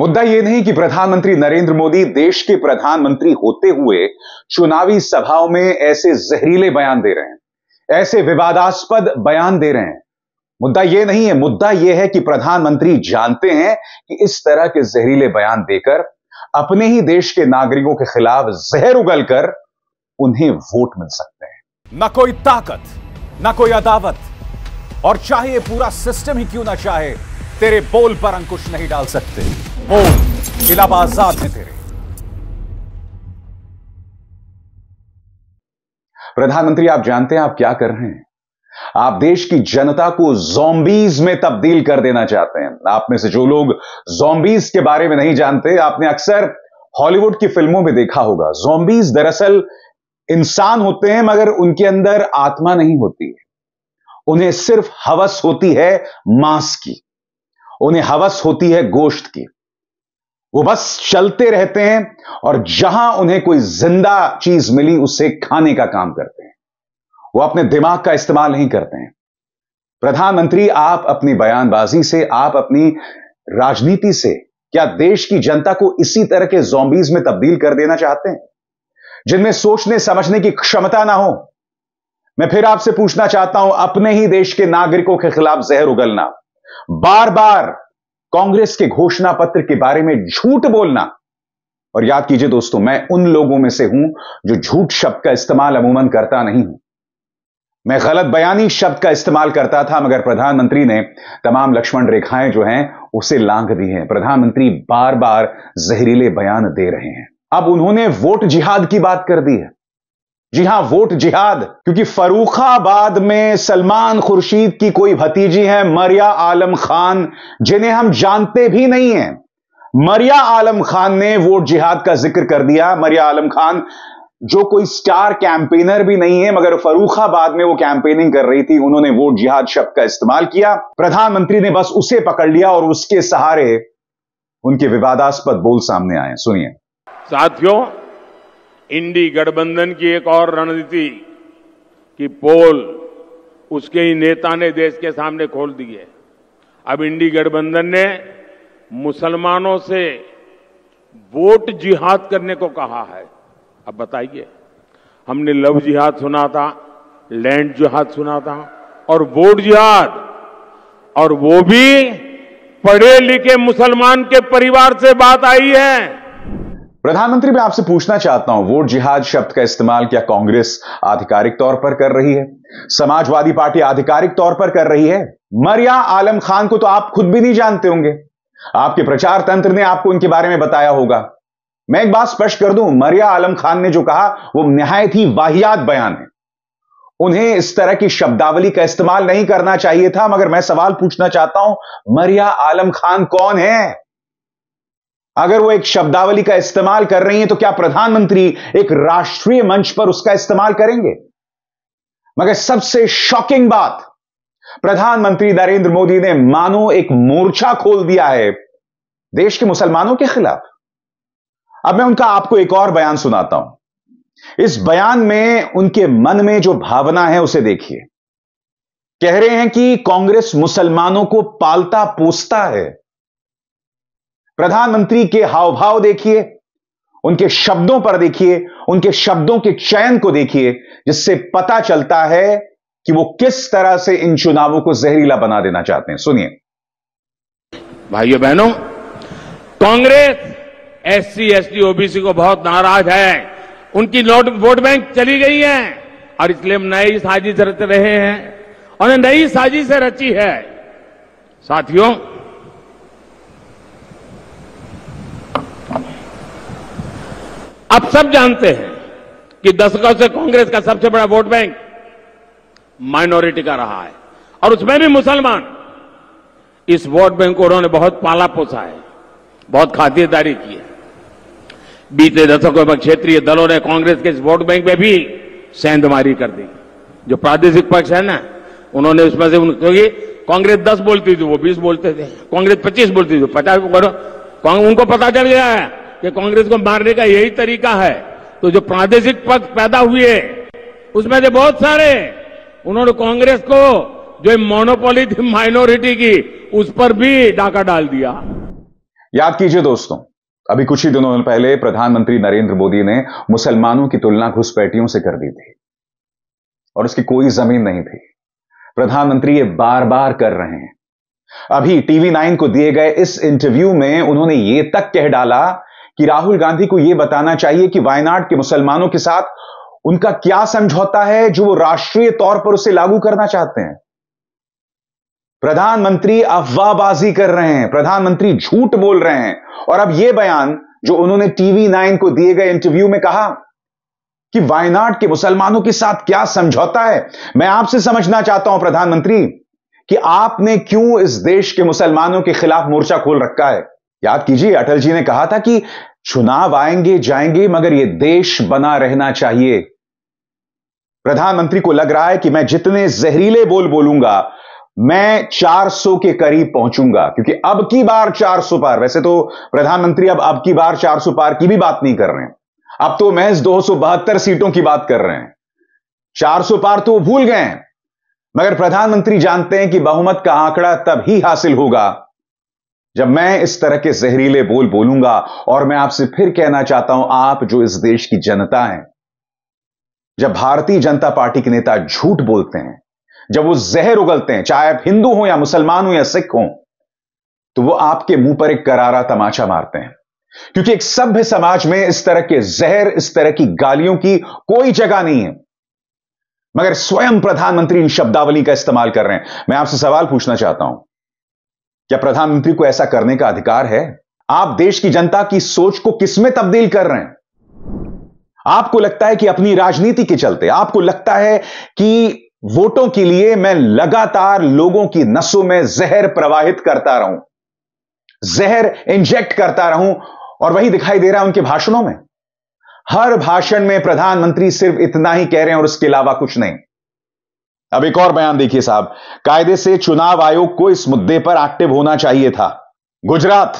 मुद्दा यह नहीं कि प्रधानमंत्री नरेंद्र मोदी देश के प्रधानमंत्री होते हुए चुनावी सभाओं में ऐसे जहरीले बयान दे रहे हैं ऐसे विवादास्पद बयान दे रहे हैं मुद्दा यह नहीं है मुद्दा यह है कि प्रधानमंत्री जानते हैं कि इस तरह के जहरीले बयान देकर अपने ही देश के नागरिकों के खिलाफ जहर उगलकर उन्हें वोट मिल सकते हैं ना कोई ताकत ना कोई अदावत और चाहे पूरा सिस्टम ही क्यों ना चाहे तेरे बोल पर अंकुश नहीं डाल सकते बोल इलाहाबाद है तेरे प्रधानमंत्री आप जानते हैं आप क्या कर रहे हैं आप देश की जनता को जोम्बीज में तब्दील कर देना चाहते हैं आप में से जो लोग जोम्बीज के बारे में नहीं जानते आपने अक्सर हॉलीवुड की फिल्मों में देखा होगा जोम्बीज दरअसल इंसान होते हैं मगर उनके अंदर आत्मा नहीं होती है उन्हें सिर्फ हवस होती है मांस की उन्हें हवस होती है गोश्त की वो बस चलते रहते हैं और जहां उन्हें कोई जिंदा चीज मिली उसे खाने का काम करते हैं वो अपने दिमाग का इस्तेमाल नहीं करते हैं प्रधानमंत्री आप अपनी बयानबाजी से आप अपनी राजनीति से क्या देश की जनता को इसी तरह के जोम्बीज में तब्दील कर देना चाहते हैं जिनमें सोचने समझने की क्षमता ना हो मैं फिर आपसे पूछना चाहता हूं अपने ही देश के नागरिकों के खिलाफ जहर उगलना बार बार कांग्रेस के घोषणा पत्र के बारे में झूठ बोलना और याद कीजिए दोस्तों मैं उन लोगों में से हूं जो झूठ शब्द का इस्तेमाल अमूमन करता नहीं हूं मैं गलत बयानी शब्द का इस्तेमाल करता था मगर प्रधानमंत्री ने तमाम लक्ष्मण रेखाएं जो हैं उसे लांघ दी हैं प्रधानमंत्री बार बार जहरीले बयान दे रहे हैं अब उन्होंने वोट जिहाद की बात कर दी है जी हां वोट जिहाद क्योंकि फरूखाबाद में सलमान खुर्शीद की कोई भतीजी है मरिया आलम खान जिन्हें हम जानते भी नहीं हैं मरिया आलम खान ने वोट जिहाद का जिक्र कर दिया मरिया आलम खान जो कोई स्टार कैंपेनर भी नहीं है मगर फरूखाबाद में वो कैंपेनिंग कर रही थी उन्होंने वोट जिहाद शब्द का इस्तेमाल किया प्रधानमंत्री ने बस उसे पकड़ लिया और उसके सहारे उनके विवादास्पद बोल सामने आए सुनिए साथियों इंडी गठबंधन की एक और रणनीति की पोल उसके ही नेता ने देश के सामने खोल दी है अब इंडी गठबंधन ने मुसलमानों से वोट जिहाद करने को कहा है अब बताइए हमने लव जिहाद सुना था लैंड जिहाद सुना था और वोट जिहाद और वो भी पढ़े लिखे मुसलमान के परिवार से बात आई है प्रधानमंत्री मैं आपसे पूछना चाहता हूं वोट जिहाद शब्द का इस्तेमाल क्या कांग्रेस आधिकारिक तौर पर कर रही है समाजवादी पार्टी आधिकारिक तौर पर कर रही है मरिया आलम खान को तो आप खुद भी नहीं जानते होंगे आपके प्रचार तंत्र ने आपको इनके बारे में बताया होगा मैं एक बात स्पष्ट कर दूं मरिया आलम खान ने जो कहा वो निहायत ही वाहियात बयान है उन्हें इस तरह की शब्दावली का इस्तेमाल नहीं करना चाहिए था मगर मैं सवाल पूछना चाहता हूं मरिया आलम खान कौन है अगर वो एक शब्दावली का इस्तेमाल कर रही हैं तो क्या प्रधानमंत्री एक राष्ट्रीय मंच पर उसका इस्तेमाल करेंगे मगर सबसे शॉकिंग बात प्रधानमंत्री नरेंद्र मोदी ने मानो एक मोर्चा खोल दिया है देश के मुसलमानों के खिलाफ अब मैं उनका आपको एक और बयान सुनाता हूं इस बयान में उनके मन में जो भावना है उसे देखिए कह रहे हैं कि कांग्रेस मुसलमानों को पालता पोसता है प्रधानमंत्री के हावभाव देखिए उनके शब्दों पर देखिए उनके शब्दों के चयन को देखिए जिससे पता चलता है कि वो किस तरह से इन चुनावों को जहरीला बना देना चाहते हैं सुनिए भाइयों बहनों Congress S C S T OBC को बहुत नाराज है उनकी नोट वोट बैंक चली गई है और इसलिए हम नई साजिश रच रहे हैं और नई साजिश रची है साथियों आप सब जानते हैं कि दशकों से कांग्रेस का सबसे बड़ा वोट बैंक माइनॉरिटी का रहा है और उसमें भी मुसलमान इस वोट बैंक को उन्होंने बहुत पाला पोसा है बहुत खातिरदारी की है बीते दशकों में क्षेत्रीय दलों ने कांग्रेस के इस वोट बैंक में भी सेंधमारी कर दी जो प्रादेशिक पक्ष है ना उन्होंने उसमें से क्योंकि कांग्रेस दस बोलती थी वो बीस बोलते थे कांग्रेस पच्चीस बोलती थी पचास उनको पता चल गया है कि कांग्रेस को मारने का यही तरीका है तो जो प्रादेशिक पक्ष पैदा हुए उसमें से बहुत सारे उन्होंने कांग्रेस को जो मोनोपोली थी माइनॉरिटी की उस पर भी डाका डाल दिया याद कीजिए दोस्तों अभी कुछ ही दिनों पहले प्रधानमंत्री नरेंद्र मोदी ने मुसलमानों की तुलना घुसपैठियों से कर दी थी और उसकी कोई जमीन नहीं थी प्रधानमंत्री ये बार बार कर रहे हैं अभी टीवी नाइन को दिए गए इस इंटरव्यू में उन्होंने ये तक कह डाला कि राहुल गांधी को यह बताना चाहिए कि वायनाड के मुसलमानों के साथ उनका क्या समझौता है जो वो राष्ट्रीय तौर पर उसे लागू करना चाहते हैं प्रधानमंत्री अफवाहबाजी कर रहे हैं प्रधानमंत्री झूठ बोल रहे हैं और अब यह बयान जो उन्होंने टीवी नाइन को दिए गए इंटरव्यू में कहा कि वायनाड के मुसलमानों के साथ क्या समझौता है मैं आपसे समझना चाहता हूं प्रधानमंत्री कि आपने क्यों इस देश के मुसलमानों के खिलाफ मोर्चा खोल रखा है याद कीजिए अटल जी ने कहा था कि चुनाव आएंगे जाएंगे मगर यह देश बना रहना चाहिए प्रधानमंत्री को लग रहा है कि मैं जितने जहरीले बोल बोलूंगा मैं 400 के करीब पहुंचूंगा क्योंकि अब की बार 400 पार वैसे तो प्रधानमंत्री अब अब की बार 400 पार की भी बात नहीं कर रहे हैं अब तो महज दो सीटों की बात कर रहे हैं 400 पार तो भूल गए हैं मगर प्रधानमंत्री जानते हैं कि बहुमत का आंकड़ा तब ही हासिल होगा जब मैं इस तरह के जहरीले बोल बोलूंगा और मैं आपसे फिर कहना चाहता हूं आप जो इस देश की जनता हैं जब भारतीय जनता पार्टी के नेता झूठ बोलते हैं जब वो जहर उगलते हैं चाहे आप हिंदू हो या मुसलमान हो या सिख हो तो वो आपके मुंह पर एक करारा तमाचा मारते हैं क्योंकि एक सभ्य समाज में इस तरह के जहर इस तरह की गालियों की कोई जगह नहीं है मगर स्वयं प्रधानमंत्री इन शब्दावली का इस्तेमाल कर रहे हैं मैं आपसे सवाल पूछना चाहता हूं क्या प्रधानमंत्री को ऐसा करने का अधिकार है आप देश की जनता की सोच को किसमें तब्दील कर रहे हैं आपको लगता है कि अपनी राजनीति के चलते आपको लगता है कि वोटों के लिए मैं लगातार लोगों की नसों में जहर प्रवाहित करता रहूं जहर इंजेक्ट करता रहूं और वही दिखाई दे रहा है उनके भाषणों में हर भाषण में प्रधानमंत्री सिर्फ इतना ही कह रहे हैं और उसके अलावा कुछ नहीं अब एक और बयान देखिए साहब कायदे से चुनाव आयोग को इस मुद्दे पर एक्टिव होना चाहिए था गुजरात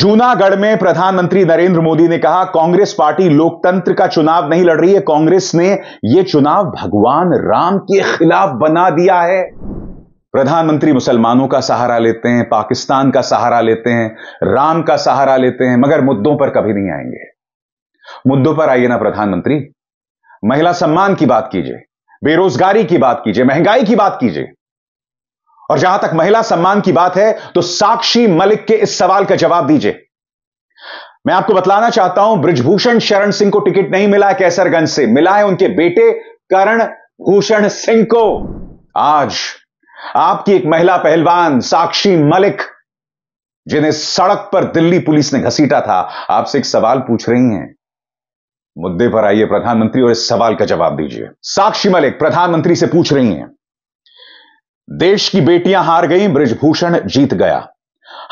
जूनागढ़ में प्रधानमंत्री नरेंद्र मोदी ने कहा कांग्रेस पार्टी लोकतंत्र का चुनाव नहीं लड़ रही है कांग्रेस ने यह चुनाव भगवान राम के खिलाफ बना दिया है प्रधानमंत्री मुसलमानों का सहारा लेते हैं पाकिस्तान का सहारा लेते हैं राम का सहारा लेते हैं मगर मुद्दों पर कभी नहीं आएंगे मुद्दों पर आइए ना प्रधानमंत्री महिला सम्मान की बात कीजिए बेरोजगारी की बात कीजिए महंगाई की बात कीजिए और जहां तक महिला सम्मान की बात है तो साक्षी मलिक के इस सवाल का जवाब दीजिए मैं आपको बतलाना चाहता हूं ब्रिजभूषण शरण सिंह को टिकट नहीं मिला है कैसरगंज से मिला है उनके बेटे करण भूषण सिंह को आज आपकी एक महिला पहलवान साक्षी मलिक जिन्हें सड़क पर दिल्ली पुलिस ने घसीटा था आपसे एक सवाल पूछ रही हैं मुद्दे पर आइए प्रधानमंत्री और इस सवाल का जवाब दीजिए साक्षी मलिक प्रधानमंत्री से पूछ रही हैं देश की बेटियां हार गई ब्रजभूषण जीत गया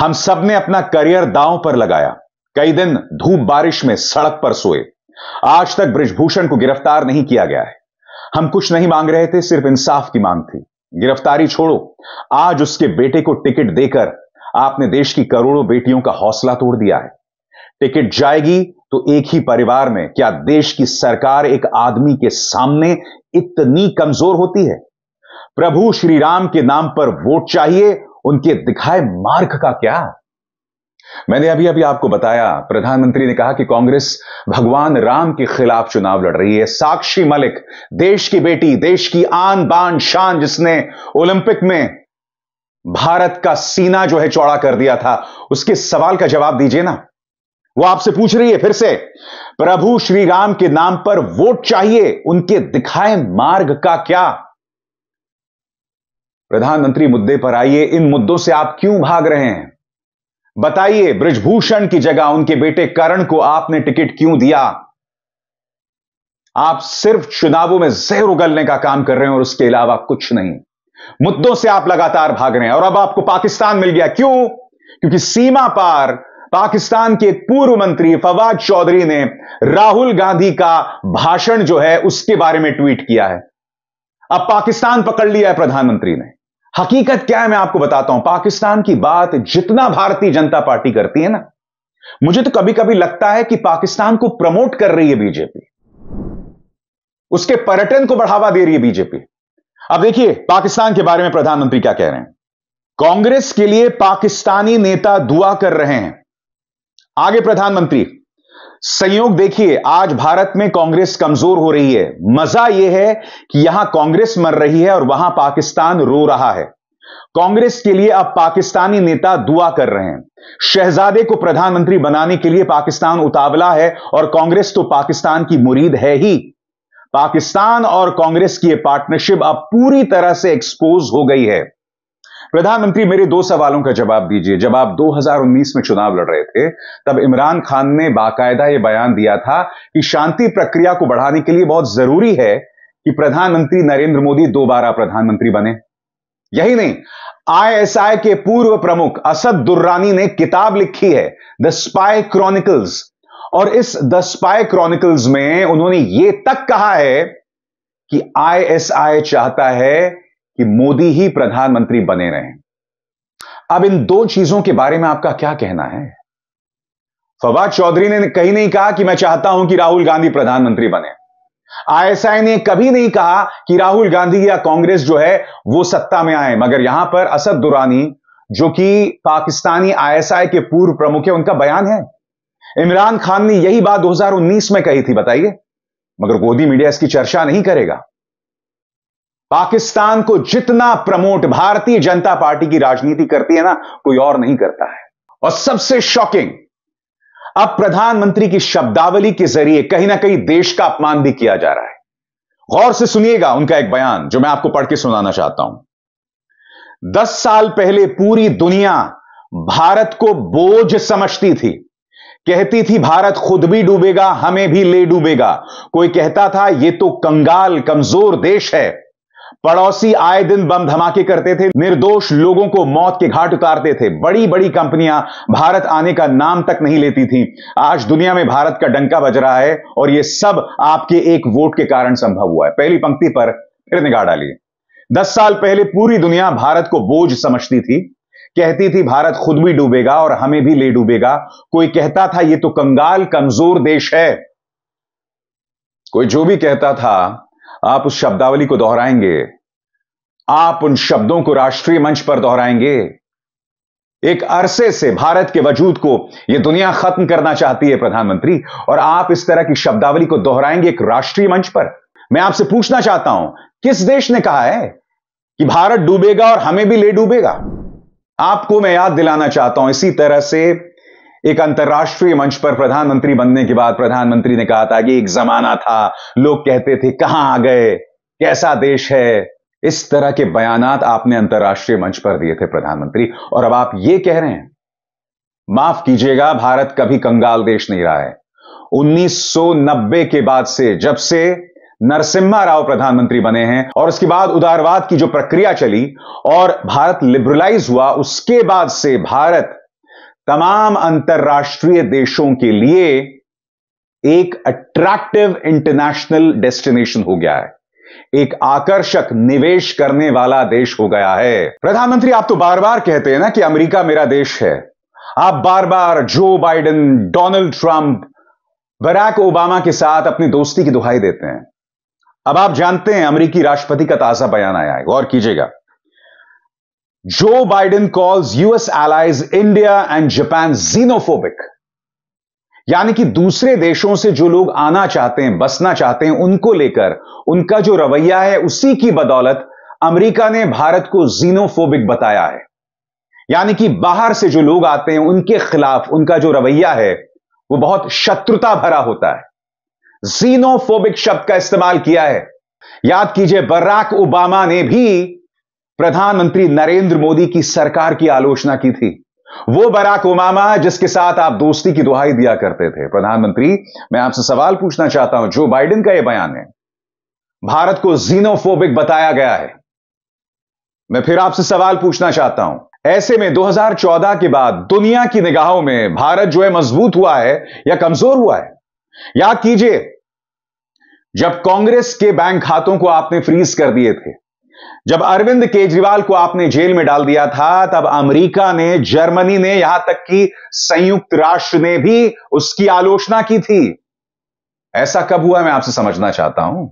हम सब ने अपना करियर दांव पर लगाया कई दिन धूप बारिश में सड़क पर सोए आज तक ब्रजभूषण को गिरफ्तार नहीं किया गया है हम कुछ नहीं मांग रहे थे सिर्फ इंसाफ की मांग थी गिरफ्तारी छोड़ो आज उसके बेटे को टिकट देकर आपने देश की करोड़ों बेटियों का हौसला तोड़ दिया है टिकट जाएगी तो एक ही परिवार में क्या देश की सरकार एक आदमी के सामने इतनी कमजोर होती है प्रभु श्री राम के नाम पर वोट चाहिए उनके दिखाए मार्ग का क्या मैंने अभी अभी आपको बताया प्रधानमंत्री ने कहा कि कांग्रेस भगवान राम के खिलाफ चुनाव लड़ रही है साक्षी मलिक देश की बेटी देश की आन बान शान जिसने ओलंपिक में भारत का सीना जो है चौड़ा कर दिया था उसके सवाल का जवाब दीजिए ना वो आपसे पूछ रही है फिर से प्रभु श्री राम के नाम पर वोट चाहिए उनके दिखाए मार्ग का क्या प्रधानमंत्री मुद्दे पर आइए इन मुद्दों से आप क्यों भाग रहे हैं बताइए ब्रजभूषण की जगह उनके बेटे करण को आपने टिकट क्यों दिया आप सिर्फ चुनावों में जहर उगलने का काम कर रहे हैं और उसके अलावा कुछ नहीं मुद्दों से आप लगातार भाग रहे हैं और अब आपको पाकिस्तान मिल गया क्यों क्योंकि सीमा पार पाकिस्तान के पूर्व मंत्री फवाद चौधरी ने राहुल गांधी का भाषण जो है उसके बारे में ट्वीट किया है अब पाकिस्तान पकड़ लिया है प्रधानमंत्री ने हकीकत क्या है मैं आपको बताता हूं पाकिस्तान की बात जितना भारतीय जनता पार्टी करती है ना मुझे तो कभी कभी लगता है कि पाकिस्तान को प्रमोट कर रही है बीजेपी उसके पर्यटन को बढ़ावा दे रही है बीजेपी अब देखिए पाकिस्तान के बारे में प्रधानमंत्री क्या कह रहे हैं कांग्रेस के लिए पाकिस्तानी नेता दुआ कर रहे हैं आगे प्रधानमंत्री संयोग देखिए आज भारत में कांग्रेस कमजोर हो रही है मजा यह है कि यहां कांग्रेस मर रही है और वहां पाकिस्तान रो रहा है कांग्रेस के लिए अब पाकिस्तानी नेता दुआ कर रहे हैं शहजादे को प्रधानमंत्री बनाने के लिए पाकिस्तान उतावला है और कांग्रेस तो पाकिस्तान की मुरीद है ही पाकिस्तान और कांग्रेस की यह पार्टनरशिप अब पूरी तरह से एक्सपोज हो गई है प्रधानमंत्री मेरे दो सवालों का जवाब दीजिए जब आप 2019 में चुनाव लड़ रहे थे तब इमरान खान ने बाकायदा यह बयान दिया था कि शांति प्रक्रिया को बढ़ाने के लिए बहुत जरूरी है कि प्रधानमंत्री नरेंद्र मोदी दोबारा प्रधानमंत्री बने यही नहीं आईएसआई के पूर्व प्रमुख असद दुर्रानी ने किताब लिखी है द स्पाई क्रॉनिकल्स और इस द स्पाई क्रॉनिकल्स में उन्होंने यह तक कहा है कि आईएसआई चाहता है कि मोदी ही प्रधानमंत्री बने रहे अब इन दो चीजों के बारे में आपका क्या कहना है फवाद चौधरी ने कहीं नहीं कहा कि मैं चाहता हूं कि राहुल गांधी प्रधानमंत्री बने आईएसआई ने कभी नहीं कहा कि राहुल गांधी या कांग्रेस जो है वो सत्ता में आए मगर यहां पर असद दुरानी जो कि पाकिस्तानी आईएसआई के पूर्व प्रमुख है उनका बयान है इमरान खान ने यही बात 2019 में कही थी बताइए मगर गोदी मीडिया इसकी चर्चा नहीं करेगा पाकिस्तान को जितना प्रमोट भारतीय जनता पार्टी की राजनीति करती है ना कोई और नहीं करता है और सबसे शॉकिंग अब प्रधानमंत्री की शब्दावली के जरिए कहीं ना कहीं देश का अपमान भी किया जा रहा है गौर से सुनिएगा उनका एक बयान जो मैं आपको पढ़ के सुनाना चाहता हूं दस साल पहले पूरी दुनिया भारत को बोझ समझती थी कहती थी भारत खुद भी डूबेगा हमें भी ले डूबेगा कोई कहता था यह तो कंगाल कमजोर देश है पड़ोसी आए दिन बम धमाके करते थे निर्दोष लोगों को मौत के घाट उतारते थे बड़ी बड़ी कंपनियां भारत आने का नाम तक नहीं लेती थी आज दुनिया में भारत का डंका बज रहा है और यह सब आपके एक वोट के कारण संभव हुआ है पहली पंक्ति पर फिर निगाह डालिए दस साल पहले पूरी दुनिया भारत को बोझ समझती थी कहती थी भारत खुद भी डूबेगा और हमें भी ले डूबेगा कोई कहता था यह तो कंगाल कमजोर देश है कोई जो भी कहता था आप उस शब्दावली को दोहराएंगे आप उन शब्दों को राष्ट्रीय मंच पर दोहराएंगे एक अरसे से भारत के वजूद को यह दुनिया खत्म करना चाहती है प्रधानमंत्री और आप इस तरह की शब्दावली को दोहराएंगे एक राष्ट्रीय मंच पर मैं आपसे पूछना चाहता हूं किस देश ने कहा है कि भारत डूबेगा और हमें भी ले डूबेगा आपको मैं याद दिलाना चाहता हूं इसी तरह से एक अंतर्राष्ट्रीय मंच पर प्रधानमंत्री बनने के बाद प्रधानमंत्री ने कहा था कि एक जमाना था लोग कहते थे कहां आ गए कैसा देश है इस तरह के बयान आपने अंतर्राष्ट्रीय मंच पर दिए थे प्रधानमंत्री और अब आप ये कह रहे हैं माफ कीजिएगा भारत कभी कंगाल देश नहीं रहा है 1990 के बाद से जब से नरसिम्हा राव प्रधानमंत्री बने हैं और उसके बाद उदारवाद की जो प्रक्रिया चली और भारत लिबरलाइज हुआ उसके बाद से भारत तमाम अंतर्राष्ट्रीय देशों के लिए एक अट्रैक्टिव इंटरनेशनल डेस्टिनेशन हो गया है एक आकर्षक निवेश करने वाला देश हो गया है प्रधानमंत्री आप तो बार बार कहते हैं ना कि अमेरिका मेरा देश है आप बार बार Joe Biden Donald Trump Barack Obama के साथ अपनी दोस्ती की दुहाई देते हैं अब आप जानते हैं अमेरिकी राष्ट्रपति का ताजा बयान आया है गौर कीजिएगा Joe Biden calls US allies India and Japan xenophobic. यानी कि दूसरे देशों से जो लोग आना चाहते हैं बसना चाहते हैं उनको लेकर उनका जो रवैया है उसी की बदौलत अमेरिका ने भारत को जीनोफोबिक बताया है यानी कि बाहर से जो लोग आते हैं उनके खिलाफ उनका जो रवैया है वो बहुत शत्रुता भरा होता है जीनोफोबिक शब्द का इस्तेमाल किया है याद कीजिए बराक ओबामा ने भी प्रधानमंत्री नरेंद्र मोदी की सरकार की आलोचना की थी वो बराक ओबामा जिसके साथ आप दोस्ती की दुहाई दिया करते थे प्रधानमंत्री मैं आपसे सवाल पूछना चाहता हूं जो बाइडेन का यह बयान है भारत को जीनोफोबिक बताया गया है मैं फिर आपसे सवाल पूछना चाहता हूं ऐसे में 2014 के बाद दुनिया की निगाहों में भारत जो है मजबूत हुआ है या कमजोर हुआ है याद कीजिए जब कांग्रेस के बैंक खातों को आपने फ्रीज कर दिए थे जब अरविंद केजरीवाल को आपने जेल में डाल दिया था तब अमेरिका ने जर्मनी ने यहां तक कि संयुक्त राष्ट्र ने भी उसकी आलोचना की थी ऐसा कब हुआ मैं आपसे समझना चाहता हूं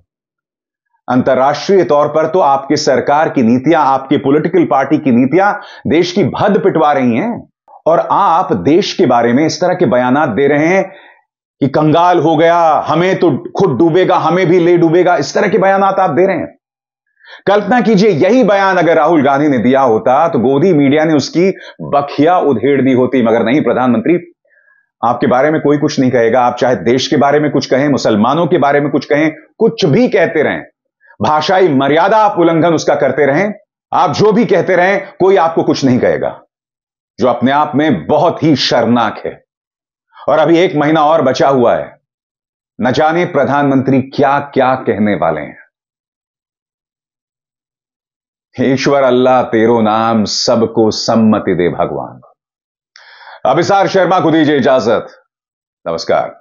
अंतर्राष्ट्रीय तौर पर तो आपकी सरकार की नीतियां आपकी पॉलिटिकल पार्टी की नीतियां देश की भद पिटवा रही हैं और आप देश के बारे में इस तरह के बयान दे रहे हैं कि कंगाल हो गया हमें तो खुद डूबेगा हमें भी ले डूबेगा इस तरह के बयान आप दे रहे हैं कल्पना कीजिए यही बयान अगर राहुल गांधी ने दिया होता तो गोदी मीडिया ने उसकी बखिया उधेड़ दी होती मगर नहीं प्रधानमंत्री आपके बारे में कोई कुछ नहीं कहेगा आप चाहे देश के बारे में कुछ कहें मुसलमानों के बारे में कुछ कहें कुछ भी कहते रहें भाषाई मर्यादा आप उल्लंघन उसका करते रहें आप जो भी कहते रहें कोई आपको कुछ नहीं कहेगा जो अपने आप में बहुत ही शर्मनाक है और अभी एक महीना और बचा हुआ है न जाने प्रधानमंत्री क्या क्या कहने वाले हैं ईश्वर अल्लाह तेरो नाम सबको सम्मति दे भगवान अभिसार शर्मा को दीजिए इजाजत नमस्कार